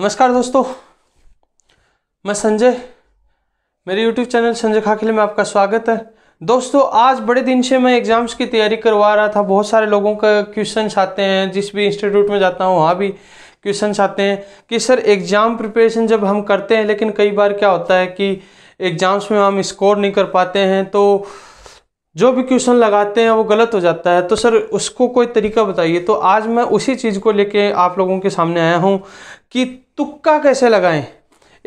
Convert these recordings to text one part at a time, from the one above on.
नमस्कार दोस्तों मैं संजय मेरे YouTube चैनल संजय खाखिले में आपका स्वागत है दोस्तों आज बड़े दिन से मैं एग्ज़ाम्स की तैयारी करवा रहा था बहुत सारे लोगों का क्वेश्चंस आते हैं जिस भी इंस्टीट्यूट में जाता हूँ वहाँ भी क्वेश्चंस आते हैं कि सर एग्ज़ाम प्रिपरेशन जब हम करते हैं लेकिन कई बार क्या होता है कि एग्ज़ाम्स में हम स्कोर नहीं कर पाते हैं तो जो भी क्वेश्चन लगाते हैं वो गलत हो जाता है तो सर उसको कोई तरीका बताइए तो आज मैं उसी चीज़ को लेके आप लोगों के सामने आया हूँ कि तुक्का कैसे लगाएं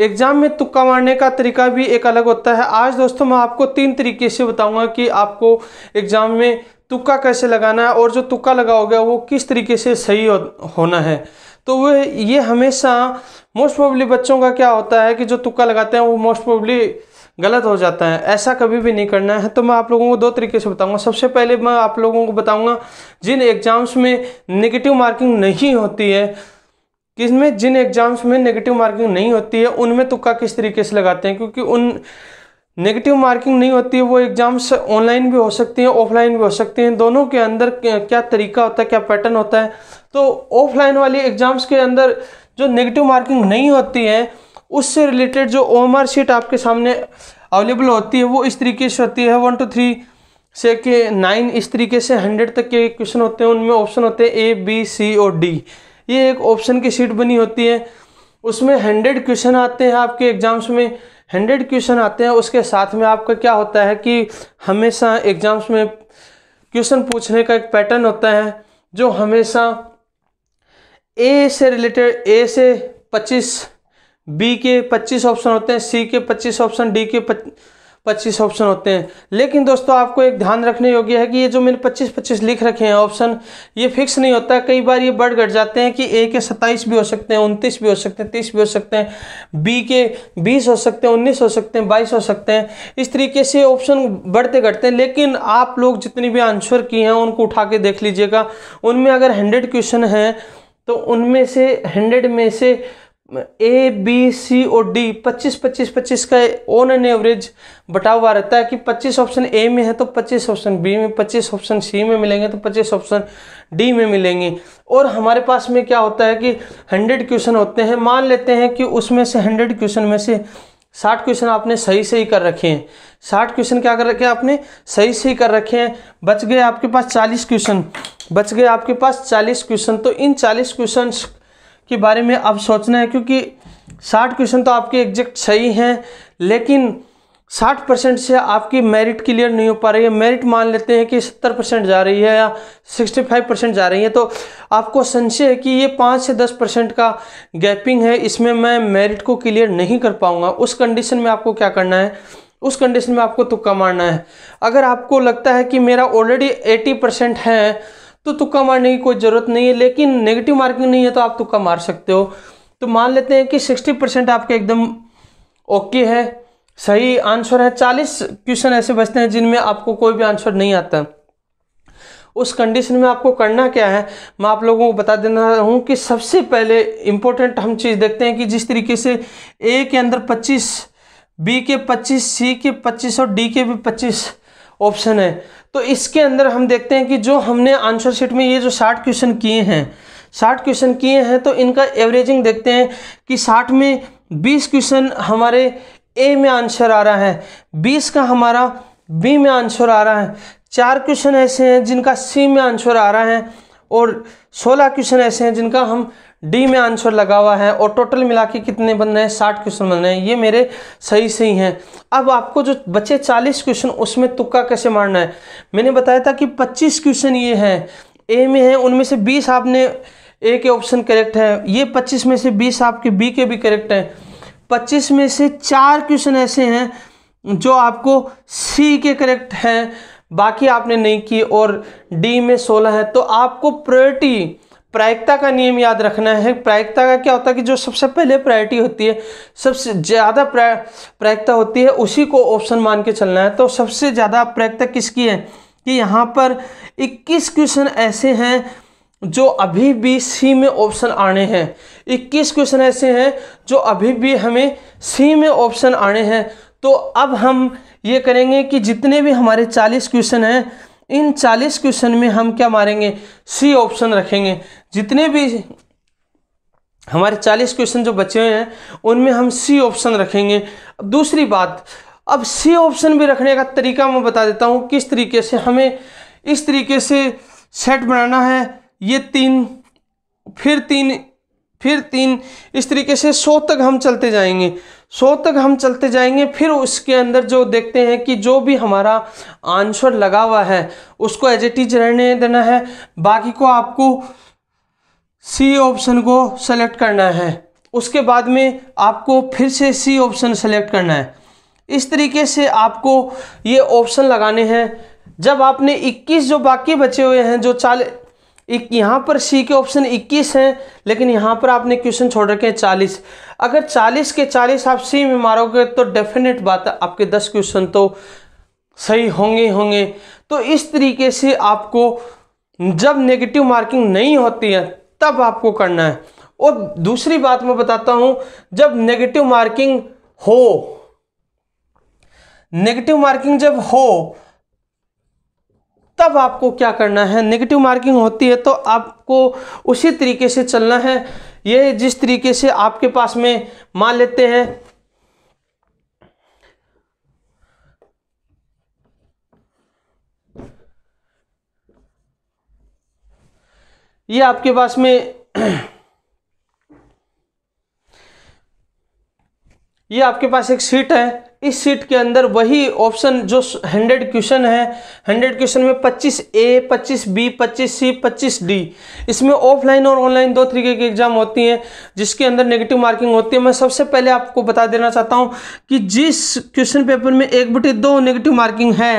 एग्ज़ाम में तुक्का मारने का तरीका भी एक अलग होता है आज दोस्तों मैं आपको तीन तरीके से बताऊंगा कि आपको एग्ज़ाम में तुक्का कैसे लगाना है और जो तुक्का लगाओगे वो किस तरीके से सही हो, होना है तो वे ये हमेशा मोस्ट प्रोबली बच्चों का क्या होता है कि जो तुक्का लगाते हैं वो मोस्ट प्रोबली गलत हो जाता है ऐसा कभी भी नहीं करना है तो मैं आप लोगों को दो तरीके से बताऊंगा सबसे पहले मैं आप लोगों को बताऊंगा जिन एग्ज़ाम्स में नेगेटिव मार्किंग नहीं होती है किसमें जिन एग्ज़ाम्स में नेगेटिव मार्किंग नहीं होती है उनमें तुक्का किस तरीके से लगाते हैं क्योंकि उन नेगेटिव मार्किंग नहीं होती है वो एग्ज़ाम्स ऑनलाइन भी हो सकती हैं ऑफलाइन भी हो सकती हैं दोनों के अंदर क्या तरीका होता है क्या पैटर्न होता है तो ऑफलाइन वाली एग्ज़ाम्स के अंदर जो नेगेटिव मार्किंग नहीं होती है उससे रिलेटेड जो ओमर शीट आपके सामने अवेलेबल होती है वो इस तरीके से होती है वन टू थ्री से के नाइन इस तरीके से हंड्रेड तक के क्वेश्चन होते हैं उनमें ऑप्शन होते हैं ए बी सी और डी ये एक ऑप्शन की सीट बनी होती है उसमें हंड्रेड क्वेश्चन आते हैं आपके एग्ज़ाम्स में हंड्रेड क्वेश्चन आते हैं उसके साथ में आपका क्या होता है कि हमेशा एग्ज़ाम्स में क्वेश्चन पूछने का एक पैटर्न होता है जो हमेशा ए से रिलेटेड ए से पच्चीस बी के पच्चीस ऑप्शन होते हैं सी के पच्चीस ऑप्शन डी के पच्चीस ऑप्शन होते हैं लेकिन दोस्तों आपको एक ध्यान रखने योग्य है कि ये जो मैंने पच्चीस पच्चीस लिख रखे हैं ऑप्शन ये फिक्स नहीं होता कई बार ये बढ़ घट जाते हैं कि ए के सत्ताईस भी हो सकते हैं उनतीस भी हो सकते हैं तीस भी हो सकते हैं बी के बीस हो सकते हैं उन्नीस हो सकते हैं बाईस हो सकते हैं इस तरीके से ऑप्शन बढ़ते घटते हैं लेकिन आप लोग जितनी भी आंसर की हैं उनको उठा के देख लीजिएगा उनमें अगर हंड्रेड क्वेश्चन हैं तो उनमें से हंड्रेड में से ए बी सी और डी 25 25 25 का ऑन एन एवरेज बटा हुआ रहता है कि 25 ऑप्शन ए में है तो 25 ऑप्शन बी में 25 ऑप्शन सी में मिलेंगे तो 25 ऑप्शन डी में मिलेंगे और हमारे पास में क्या होता है कि 100 क्वेश्चन होते हैं मान लेते हैं कि उसमें से 100 क्वेश्चन में से 60 क्वेश्चन आपने सही सही कर रखे हैं 60 क्वेश्चन क्या कर रखे हैं आपने सही सही कर रखे हैं बच गए आपके पास 40 क्वेश्चन बच गए आपके पास 40 क्वेश्चन तो इन 40 क्वेश्चन के बारे में आप सोचना है क्योंकि साठ क्वेश्चन तो आपके एग्जैक्ट सही हैं लेकिन साठ परसेंट से आपकी मेरिट क्लियर नहीं हो पा रही है मेरिट मान लेते हैं कि सत्तर परसेंट जा रही है या सिक्सटी फाइव परसेंट जा रही है तो आपको संशय है कि ये पाँच से दस परसेंट का गैपिंग है इसमें मैं मेरिट को क्लियर नहीं कर पाऊंगा उस कंडीशन में आपको क्या करना है उस कंडीशन में आपको तुक्का मारना है अगर आपको लगता है कि मेरा ऑलरेडी एटी परसेंट है तो तुक्का मारने की कोई ज़रूरत नहीं है लेकिन नेगेटिव मार्किंग नहीं है तो आप तुक्का मार सकते हो तो मान लेते हैं कि सिक्सटी परसेंट आपके एकदम ओके है सही आंसर है चालीस क्वेश्चन ऐसे बचते हैं जिनमें आपको कोई भी आंसर नहीं आता उस कंडीशन में आपको करना क्या है मैं आप लोगों को बता देना हूँ कि सबसे पहले इम्पोर्टेंट हम चीज़ देखते हैं कि जिस तरीके से ए के अंदर पच्चीस बी के पच्चीस सी के पच्चीस और डी के भी पच्चीस ऑप्शन है तो इसके अंदर हम देखते हैं कि जो हमने आंसर शीट में ये जो साठ क्वेश्चन किए हैं साठ क्वेश्चन किए हैं तो इनका एवरेजिंग देखते हैं कि साठ में बीस क्वेश्चन हमारे ए में आंसर आ रहा है बीस का हमारा बी में आंसर आ रहा है चार क्वेश्चन ऐसे हैं जिनका सी में आंसर आ रहा है और सोलह क्वेश्चन ऐसे हैं जिनका हम डी में आंसर लगा हुआ है और टोटल मिला के कितने बन रहे हैं साठ क्वेश्चन बन रहे हैं ये मेरे सही सही हैं अब आपको जो बचे चालीस क्वेश्चन उसमें तुक्का कैसे मारना है मैंने बताया था कि पच्चीस क्वेश्चन ये हैं ए में है उनमें से बीस आपने ए के ऑप्शन करेक्ट हैं ये पच्चीस में से बीस आपके बी के भी करेक्ट हैं पच्चीस में से चार क्वेश्चन ऐसे हैं जो आपको सी के करेक्ट हैं बाकी आपने नहीं किए और डी में सोलह है तो आपको प्रायोरिटी प्रायिकता का नियम याद रखना है प्रायिकता का क्या होता है कि जो सबसे पहले प्रायोरिटी होती है सबसे ज़्यादा प्रायिकता होती है उसी को ऑप्शन मान के चलना है तो सबसे ज़्यादा प्रायिकता किसकी है कि यहाँ पर 21 क्वेश्चन ऐसे हैं जो अभी भी सी में ऑप्शन आने हैं 21 क्वेश्चन ऐसे हैं जो अभी भी हमें सी में ऑप्शन आने हैं तो अब हम ये करेंगे कि जितने भी हमारे चालीस क्वेश्चन हैं इन 40 क्वेश्चन में हम क्या मारेंगे सी ऑप्शन रखेंगे जितने भी हमारे 40 क्वेश्चन जो बचे हुए हैं उनमें हम सी ऑप्शन रखेंगे दूसरी बात अब सी ऑप्शन भी रखने का तरीका मैं बता देता हूँ किस तरीके से हमें इस तरीके से सेट बनाना है ये तीन फिर तीन फिर तीन इस तरीके से सौ तक हम चलते जाएंगे सौ तक हम चलते जाएंगे फिर उसके अंदर जो देखते हैं कि जो भी हमारा आंसर लगा हुआ है उसको एज एट इज रहने देना है बाकी को आपको सी ऑप्शन को सेलेक्ट करना है उसके बाद में आपको फिर से सी ऑप्शन सेलेक्ट करना है इस तरीके से आपको ये ऑप्शन लगाने हैं जब आपने 21 जो बाकी बचे हुए हैं जो चालीस एक यहाँ पर सी के ऑप्शन 21 हैं लेकिन यहाँ पर आपने क्वेश्चन छोड़ रखे हैं 40 अगर 40 के 40 आप सी में मारोगे तो डेफिनेट बात है आपके 10 क्वेश्चन तो सही होंगे होंगे तो इस तरीके से आपको जब नेगेटिव मार्किंग नहीं होती है तब आपको करना है और दूसरी बात मैं बताता हूं जब नेगेटिव मार्किंग हो नेगेटिव मार्किंग जब हो तब आपको क्या करना है नेगेटिव मार्किंग होती है तो आपको उसी तरीके से चलना है ये जिस तरीके से आपके पास में मान लेते हैं ये आपके पास में ये आपके पास एक सीट है इस सीट के अंदर वही ऑप्शन जो हंड्रेड क्वेश्चन है हंड्रेड क्वेश्चन में पच्चीस ए पच्चीस बी पच्चीस सी पच्चीस डी इसमें ऑफलाइन और ऑनलाइन दो तरीके की एग्ज़ाम होती हैं जिसके अंदर नेगेटिव मार्किंग होती है मैं सबसे पहले आपको बता देना चाहता हूं कि जिस क्वेश्चन पेपर में एक बटे दो नेगेटिव मार्किंग है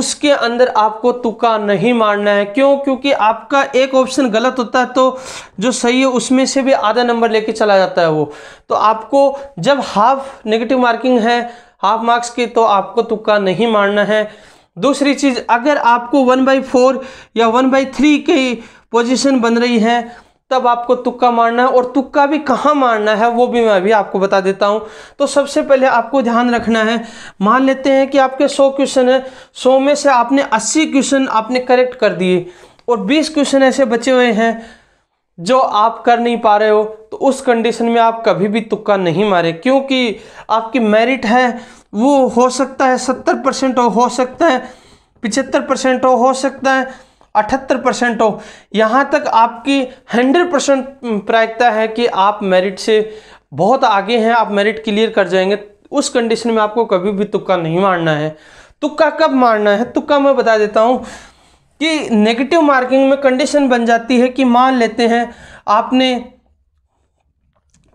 उसके अंदर आपको तुका नहीं मारना है क्यों क्योंकि आपका एक ऑप्शन गलत होता है तो जो सही है उसमें से भी आधा नंबर लेके चला जाता है वो तो आपको जब हाफ नेगेटिव मार्किंग है हाफ मार्क्स की तो आपको तुक्का नहीं मारना है दूसरी चीज़ अगर आपको वन बाई फोर या वन बाई थ्री की पोजिशन बन रही है तब आपको तुक्का मारना है और तुक्का भी कहाँ मारना है वो भी मैं अभी आपको बता देता हूँ तो सबसे पहले आपको ध्यान रखना है मान लेते हैं कि आपके 100 क्वेश्चन है 100 में से आपने 80 क्वेश्चन आपने करेक्ट कर दिए और 20 क्वेश्चन ऐसे बचे हुए हैं जो आप कर नहीं पा रहे हो तो उस कंडीशन में आप कभी भी तुक्का नहीं मारे क्योंकि आपकी मेरिट है वो हो सकता है सत्तर परसेंट हो, सकता है पिछहत्तर परसेंट हो सकता है अठहत्तर परसेंट हो यहाँ तक आपकी हंड्रेड परसेंट प्रायिकता है कि आप मेरिट से बहुत आगे हैं आप मेरिट क्लियर कर जाएंगे उस कंडीशन में आपको कभी भी तुक्का नहीं मारना है तुक्का कब मारना है तुक्का मैं बता देता हूँ कि नेगेटिव मार्किंग में कंडीशन बन जाती है कि मान लेते हैं आपने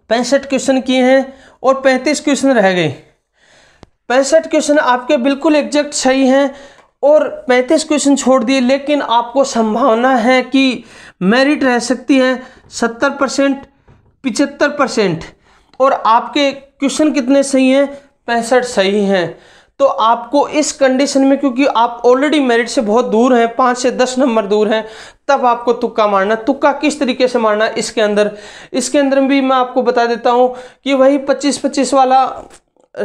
पैंसठ क्वेश्चन किए हैं और पैंतीस क्वेश्चन रह गए पैंसठ क्वेश्चन आपके बिल्कुल एग्जैक्ट सही हैं और 35 क्वेश्चन छोड़ दिए लेकिन आपको संभावना है कि मेरिट रह सकती है 70 परसेंट पिचहत्तर परसेंट और आपके क्वेश्चन कितने सही हैं पैंसठ सही हैं तो आपको इस कंडीशन में क्योंकि आप ऑलरेडी मेरिट से बहुत दूर हैं पाँच से दस नंबर दूर हैं तब आपको तुक्का मारना तुक्का किस तरीके से मारना इसके अंदर इसके अंदर भी मैं आपको बता देता हूँ कि वही पच्चीस पच्चीस वाला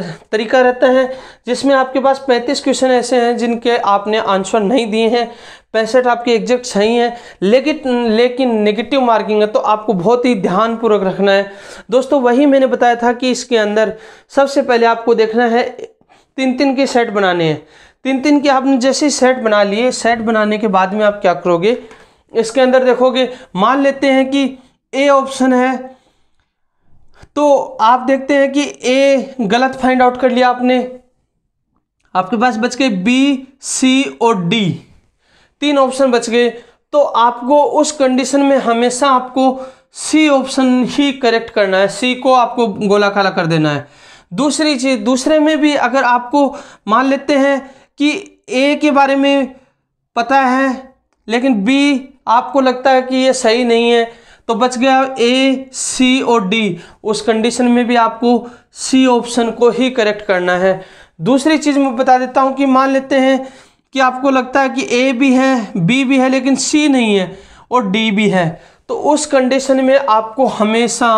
तरीका रहता है जिसमें आपके पास पैंतीस क्वेश्चन ऐसे हैं जिनके आपने आंसर नहीं दिए हैं पैंसठ आपके एग्जैक्ट सही हैं लेकिन लेकिन नेगेटिव मार्किंग है तो आपको बहुत ही ध्यानपूर्वक रखना है दोस्तों वही मैंने बताया था कि इसके अंदर सबसे पहले आपको देखना है तीन तीन के सेट बनाने हैं तीन तीन के आपने जैसे सेट बना लिए सेट बनाने के बाद में आप क्या करोगे इसके अंदर देखोगे मान लेते हैं कि ए ऑप्शन है तो आप देखते हैं कि ए गलत फाइंड आउट कर लिया आपने आपके पास बच गए बी सी और डी तीन ऑप्शन बच गए तो आपको उस कंडीशन में हमेशा आपको सी ऑप्शन ही करेक्ट करना है सी को आपको गोला काला कर देना है दूसरी चीज़ दूसरे में भी अगर आपको मान लेते हैं कि ए के बारे में पता है लेकिन बी आपको लगता है कि ये सही नहीं है तो बच गया ए सी और डी उस कंडीशन में भी आपको सी ऑप्शन को ही करेक्ट करना है दूसरी चीज़ मैं बता देता हूं कि मान लेते हैं कि आपको लगता है कि ए भी है बी भी है लेकिन सी नहीं है और डी भी है तो उस कंडीशन में आपको हमेशा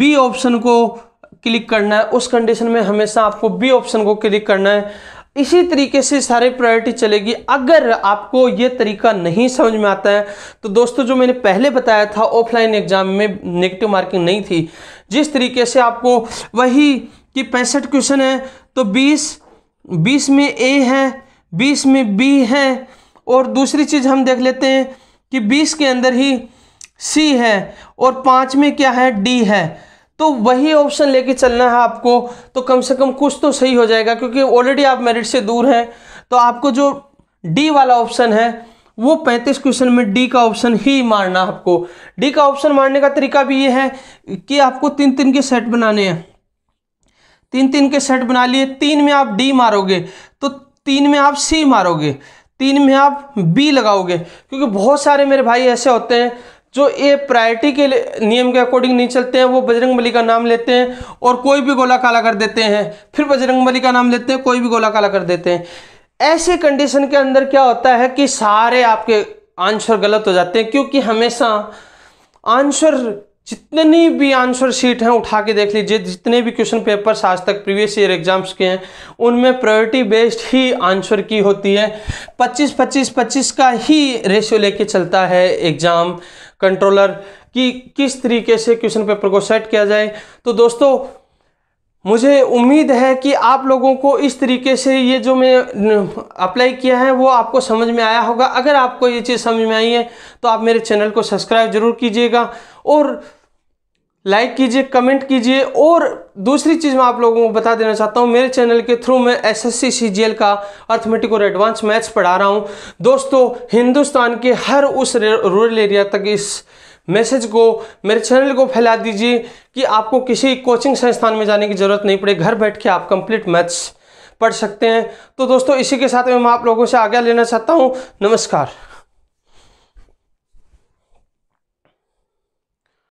बी ऑप्शन को क्लिक करना है उस कंडीशन में हमेशा आपको बी ऑप्शन को क्लिक करना है इसी तरीके से सारे प्रायोरिटी चलेगी अगर आपको ये तरीका नहीं समझ में आता है तो दोस्तों जो मैंने पहले बताया था ऑफलाइन एग्जाम में नेगेटिव मार्किंग नहीं थी जिस तरीके से आपको वही कि पैंसठ क्वेश्चन है तो बीस बीस में ए है बीस में बी है और दूसरी चीज़ हम देख लेते हैं कि बीस के अंदर ही सी है और पाँच में क्या है डी है तो वही ऑप्शन लेके चलना है आपको तो कम से कम कुछ तो सही हो जाएगा क्योंकि ऑलरेडी आप मेरिट से दूर हैं तो आपको जो डी वाला ऑप्शन है वो 35 क्वेश्चन में डी का ऑप्शन ही मारना आपको डी का ऑप्शन मारने का तरीका भी ये है कि आपको तीन तीन के सेट बनाने हैं तीन तीन के सेट बना लिए तीन में आप डी मारोगे तो तीन में आप सी मारोगे तीन में आप बी लगाओगे क्योंकि बहुत सारे मेरे भाई ऐसे होते हैं जो ए प्रायरिटी के नियम के अकॉर्डिंग नहीं चलते हैं वो बजरंग बली का नाम लेते हैं और कोई भी गोला काला कर देते हैं फिर बजरंग बली का नाम लेते हैं कोई भी गोला काला कर देते हैं ऐसे कंडीशन के अंदर क्या होता है कि सारे आपके आंसर गलत हो जाते हैं क्योंकि हमेशा आंसर जितनी भी आंसर शीट हैं उठा के देख लीजिए जितने भी क्वेश्चन पेपर्स आज तक प्रीवियस ईयर एग्जाम्स के हैं उनमें प्रायोरिटी बेस्ड ही आंसर की होती है 25 25 25 का ही रेशियो लेके चलता है एग्ज़ाम कंट्रोलर कि किस तरीके से क्वेश्चन पेपर को सेट किया जाए तो दोस्तों मुझे उम्मीद है कि आप लोगों को इस तरीके से ये जो मैं अप्लाई किया है वो आपको समझ में आया होगा अगर आपको ये चीज़ समझ में आई है तो आप मेरे चैनल को सब्सक्राइब ज़रूर कीजिएगा और लाइक कीजिए कमेंट कीजिए और दूसरी चीज़ मैं आप लोगों को बता देना चाहता हूँ मेरे चैनल के थ्रू मैं एस एस सीजीएल का अर्थमेटिक और एडवांस मैथ्स पढ़ा रहा हूँ दोस्तों हिंदुस्तान के हर उस रूरल एरिया तक इस मैसेज को मेरे चैनल को फैला दीजिए कि आपको किसी कोचिंग संस्थान में जाने की ज़रूरत नहीं पड़े घर बैठ के आप कंप्लीट मैथ्स पढ़ सकते हैं तो दोस्तों इसी के साथ मैं आप लोगों से आज्ञा लेना चाहता हूँ नमस्कार